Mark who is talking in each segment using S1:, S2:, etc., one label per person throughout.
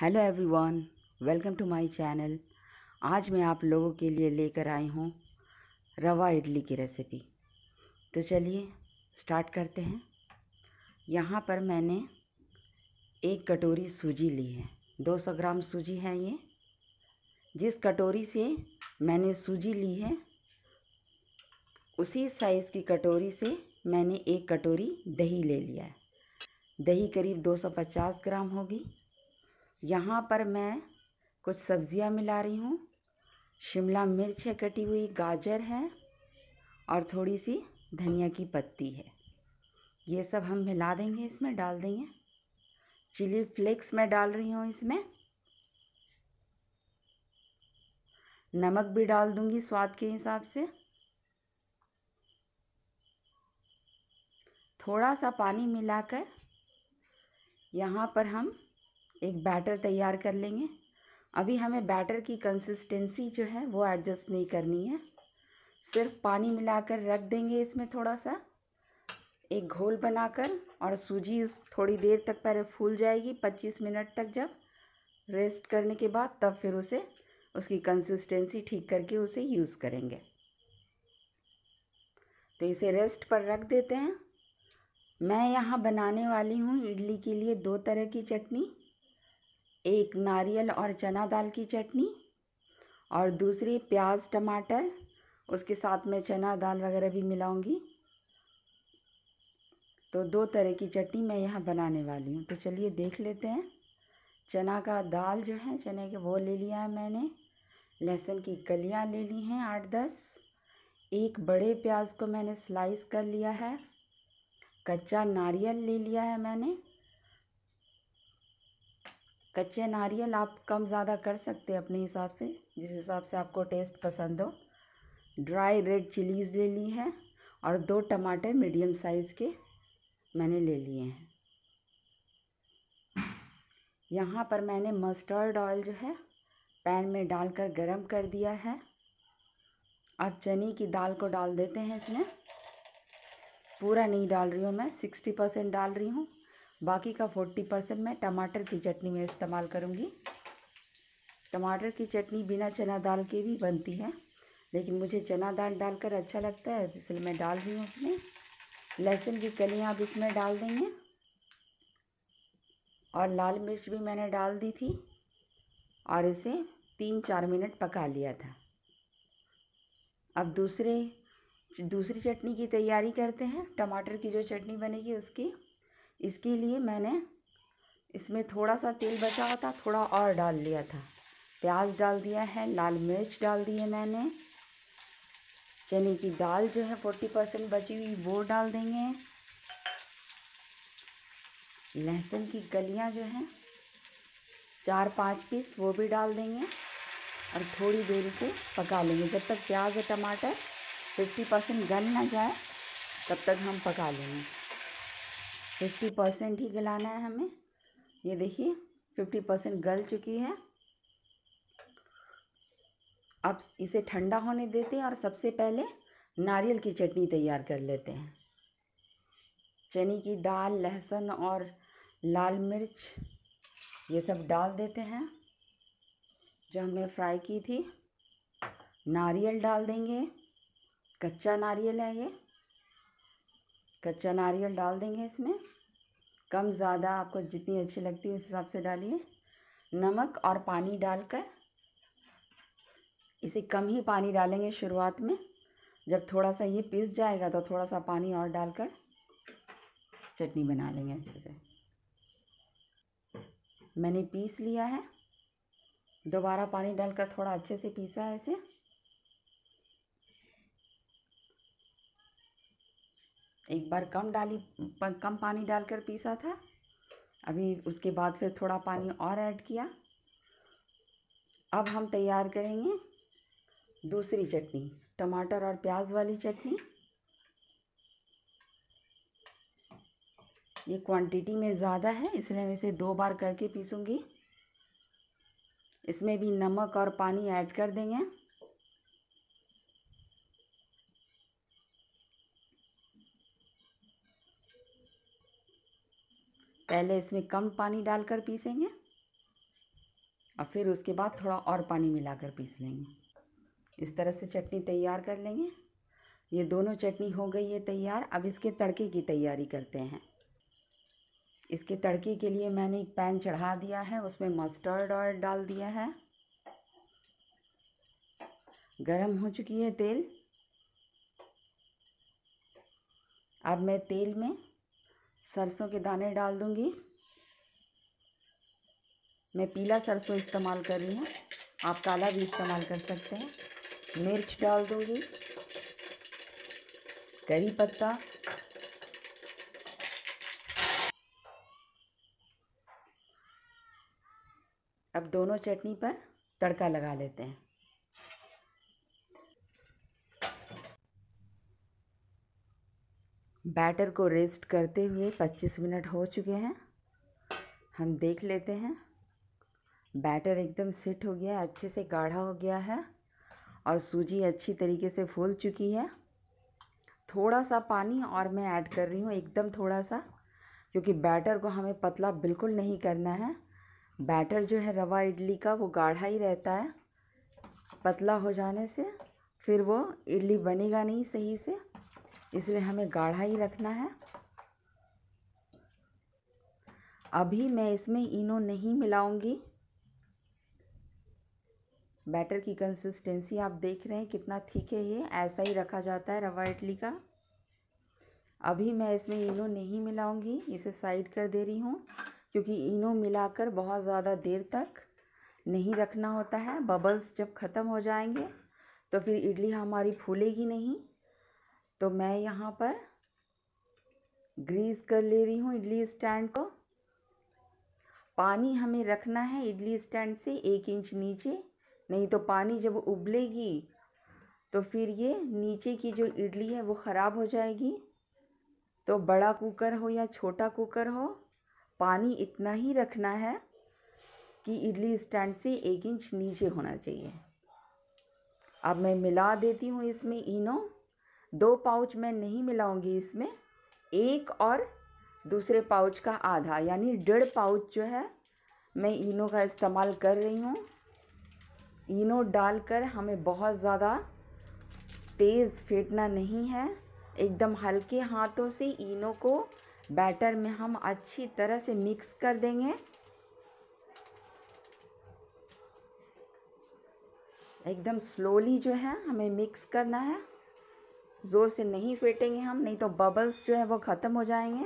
S1: hello everyone welcome to my channel आज मैं आप लोगों के लिए लेकर आई हूँ रवा इडली की रेसिपी तो चलिए स्टार्ट करते हैं यहाँ पर मैंने एक कटोरी सूजी ली है 200 ग्राम सूजी है ये जिस कटोरी से मैंने सूजी ली है उसी साइज़ की कटोरी से मैंने एक कटोरी दही ले लिया है दही करीब 250 ग्राम होगी यहाँ पर मैं कुछ सब्ज़ियाँ मिला रही हूँ शिमला मिर्च है कटी हुई गाजर है और थोड़ी सी धनिया की पत्ती है ये सब हम मिला देंगे इसमें डाल देंगे चिली फ्लेक्स मैं डाल रही हूँ इसमें नमक भी डाल दूंगी स्वाद के हिसाब से थोड़ा सा पानी मिलाकर यहाँ पर हम एक बैटर तैयार कर लेंगे अभी हमें बैटर की कंसिस्टेंसी जो है वो एडजस्ट नहीं करनी है सिर्फ पानी मिलाकर रख देंगे इसमें थोड़ा सा एक घोल बनाकर और सूजी उस थोड़ी देर तक पहले फूल जाएगी 25 मिनट तक जब रेस्ट करने के बाद तब फिर उसे उसकी कंसिस्टेंसी ठीक करके उसे यूज़ करेंगे तो इसे रेस्ट पर रख देते हैं मैं यहाँ बनाने वाली हूँ इडली के लिए दो तरह की चटनी एक नारियल और चना दाल की चटनी और दूसरी प्याज टमाटर उसके साथ में चना दाल वगैरह भी मिलाऊंगी तो दो तरह की चटनी मैं यहाँ बनाने वाली हूँ तो चलिए देख लेते हैं चना का दाल जो है चने के वो ले लिया है मैंने लहसुन की गलियाँ ले ली हैं आठ दस एक बड़े प्याज को मैंने स्लाइस कर लिया है कच्चा नारियल ले लिया है मैंने कच्चे नारियल आप कम ज़्यादा कर सकते हैं अपने हिसाब से जिस हिसाब से आपको टेस्ट पसंद हो ड्राई रेड चिलीज़ ले ली है और दो टमाटर मीडियम साइज़ के मैंने ले लिए हैं यहाँ पर मैंने मस्टर्ड ऑयल जो है पैन में डालकर गरम कर दिया है अब चने की दाल को डाल देते हैं इसमें पूरा नहीं डाल रही हूँ मैं सिक्सटी परसेंट डाल रही हूँ बाकी का फोर्टी परसेंट मैं टमाटर की चटनी में इस्तेमाल करूँगी टमाटर की चटनी बिना चना दाल के भी बनती है लेकिन मुझे चना दाल डालकर अच्छा लगता है इसलिए मैं डाल रही हूँ उसमें लहसुन की कलियाँ आप इसमें डाल देंगे और लाल मिर्च भी मैंने डाल दी थी और इसे तीन चार मिनट पका लिया था अब दूसरे दूसरी चटनी की तैयारी करते हैं टमाटर की जो चटनी बनेगी उसकी इसके लिए मैंने इसमें थोड़ा सा तेल बचा हुआ था थोड़ा और डाल लिया था प्याज डाल दिया है लाल मिर्च डाल दी है मैंने चने की दाल जो है फोर्टी परसेंट बची हुई वो डाल देंगे लहसुन की गलियां जो हैं चार पांच पीस वो भी डाल देंगे और थोड़ी देर से पका लेंगे जब तक प्याज और टमाटर फिफ्टी परसेंट गल ना जाए तब तक हम पका लेंगे फिफ्टी परसेंट ही गलाना है हमें ये देखिए फिफ्टी परसेंट गल चुकी है अब इसे ठंडा होने देते हैं और सबसे पहले नारियल की चटनी तैयार कर लेते हैं चने की दाल लहसुन और लाल मिर्च ये सब डाल देते हैं जो हमने फ्राई की थी नारियल डाल देंगे कच्चा नारियल है ये कच्चा नारियल डाल देंगे इसमें कम ज़्यादा आपको जितनी अच्छी लगती है उस हिसाब से डालिए नमक और पानी डालकर इसे कम ही पानी डालेंगे शुरुआत में जब थोड़ा सा ये पीस जाएगा तो थोड़ा सा पानी और डालकर चटनी बना लेंगे अच्छे से मैंने पीस लिया है दोबारा पानी डालकर थोड़ा अच्छे से पीसा है इसे एक बार कम डाली कम पानी डालकर पीसा था अभी उसके बाद फिर थोड़ा पानी और ऐड किया अब हम तैयार करेंगे दूसरी चटनी टमाटर और प्याज वाली चटनी ये क्वांटिटी में ज़्यादा है इसलिए मैं इसे दो बार करके पीसूँगी इसमें भी नमक और पानी ऐड कर देंगे पहले इसमें कम पानी डालकर पीसेंगे और फिर उसके बाद थोड़ा और पानी मिलाकर पीस लेंगे इस तरह से चटनी तैयार कर लेंगे ये दोनों चटनी हो गई है तैयार अब इसके तड़के की तैयारी करते हैं इसके तड़के के लिए मैंने एक पैन चढ़ा दिया है उसमें मस्टर्ड ऑयल डाल दिया है गरम हो चुकी है तेल अब मैं तेल में सरसों के दाने डाल दूंगी मैं पीला सरसों इस्तेमाल कर रही हूँ आप काला भी इस्तेमाल कर सकते हैं मिर्च डाल दूंगी करी पत्ता अब दोनों चटनी पर तड़का लगा लेते हैं बैटर को रेस्ट करते हुए 25 मिनट हो चुके हैं हम देख लेते हैं बैटर एकदम सेट हो गया अच्छे से गाढ़ा हो गया है और सूजी अच्छी तरीके से फूल चुकी है थोड़ा सा पानी और मैं ऐड कर रही हूँ एकदम थोड़ा सा क्योंकि बैटर को हमें पतला बिल्कुल नहीं करना है बैटर जो है रवा इडली का वो गाढ़ा ही रहता है पतला हो जाने से फिर वो इडली बनेगा नहीं सही से इसलिए हमें गाढ़ा ही रखना है अभी मैं इसमें इनो नहीं मिलाऊंगी बैटर की कंसिस्टेंसी आप देख रहे हैं कितना ठीक है ये ऐसा ही रखा जाता है रवा इडली का अभी मैं इसमें इनो नहीं मिलाऊंगी इसे साइड कर दे रही हूँ क्योंकि इनो मिलाकर बहुत ज़्यादा देर तक नहीं रखना होता है बबल्स जब ख़त्म हो जाएंगे तो फिर इडली हमारी फूलेगी नहीं तो मैं यहाँ पर ग्रीस कर ले रही हूँ इडली स्टैंड को पानी हमें रखना है इडली स्टैंड से एक इंच नीचे नहीं तो पानी जब उबलेगी तो फिर ये नीचे की जो इडली है वो ख़राब हो जाएगी तो बड़ा कुकर हो या छोटा कुकर हो पानी इतना ही रखना है कि इडली स्टैंड से एक इंच नीचे होना चाहिए अब मैं मिला देती हूँ इसमें इनो दो पाउच मैं नहीं मिलाऊंगी इसमें एक और दूसरे पाउच का आधा यानी डेढ़ पाउच जो है मैं इनो का इस्तेमाल कर रही हूँ इनो डालकर हमें बहुत ज़्यादा तेज़ फेंटना नहीं है एकदम हल्के हाथों से इनो को बैटर में हम अच्छी तरह से मिक्स कर देंगे एकदम स्लोली जो है हमें मिक्स करना है ज़ोर से नहीं फेंटेंगे हम नहीं तो बबल्स जो है वो ख़त्म हो जाएंगे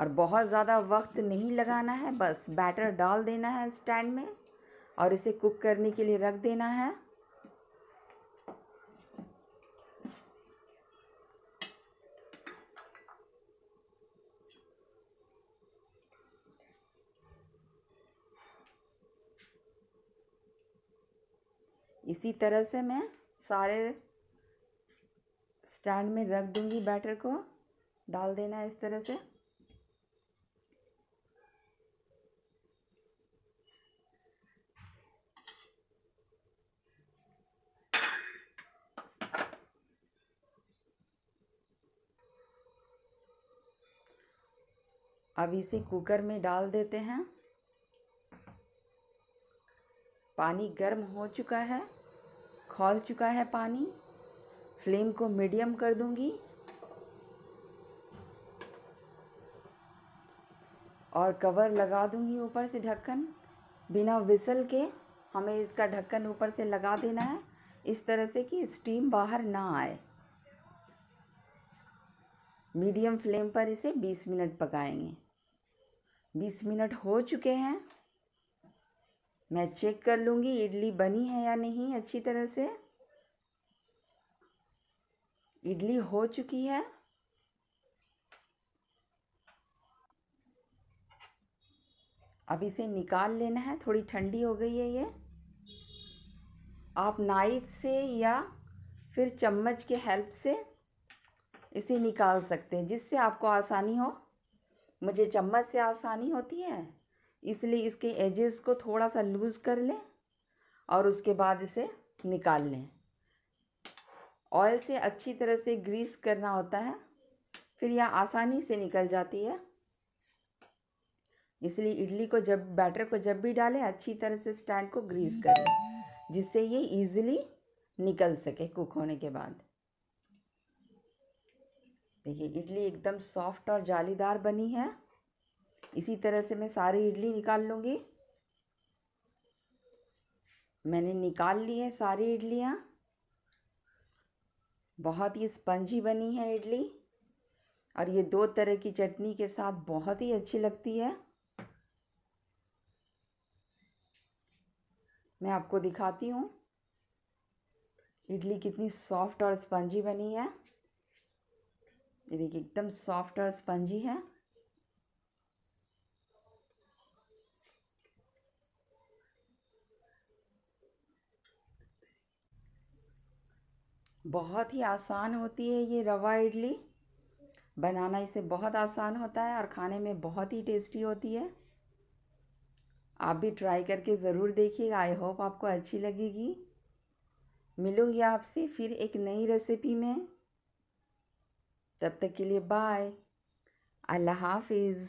S1: और बहुत ज़्यादा वक्त नहीं लगाना है बस बैटर डाल देना है स्टैंड में और इसे कुक करने के लिए रख देना है इसी तरह से मैं सारे स्टैंड में रख दूंगी बैटर को डाल देना है इस तरह से अब इसे कुकर में डाल देते हैं पानी गर्म हो चुका है खोल चुका है पानी फ्लेम को मीडियम कर दूंगी और कवर लगा दूंगी ऊपर से ढक्कन बिना विसल के हमें इसका ढक्कन ऊपर से लगा देना है इस तरह से कि स्टीम बाहर ना आए मीडियम फ्लेम पर इसे 20 मिनट पकाएंगे 20 मिनट हो चुके हैं मैं चेक कर लूँगी इडली बनी है या नहीं अच्छी तरह से इडली हो चुकी है अब इसे निकाल लेना है थोड़ी ठंडी हो गई है ये आप नाइफ से या फिर चम्मच के हेल्प से इसे निकाल सकते हैं जिससे आपको आसानी हो मुझे चम्मच से आसानी होती है इसलिए इसके एजेस को थोड़ा सा लूज़ कर लें और उसके बाद इसे निकाल लें ऑयल से अच्छी तरह से ग्रीस करना होता है फिर यह आसानी से निकल जाती है इसलिए इडली को जब बैटर को जब भी डालें अच्छी तरह से स्टैंड को ग्रीस करें जिससे ये इजीली निकल सके कुक होने के बाद देखिए इडली एकदम सॉफ्ट और जालीदार बनी है इसी तरह से मैं सारी इडली निकाल लूँगी मैंने निकाल ली है सारी इडलियाँ बहुत ही स्पंजी बनी है इडली और ये दो तरह की चटनी के साथ बहुत ही अच्छी लगती है मैं आपको दिखाती हूँ इडली कितनी सॉफ्ट और स्पंजी बनी है ये देखिए एकदम सॉफ्ट और स्पंजी है बहुत ही आसान होती है ये रवा इडली बनाना इसे बहुत आसान होता है और खाने में बहुत ही टेस्टी होती है आप भी ट्राई करके ज़रूर देखिएगा आई होप आपको अच्छी लगेगी मिलूँगी आपसे फिर एक नई रेसिपी में तब तक के लिए बाय अल्लाह हाफिज़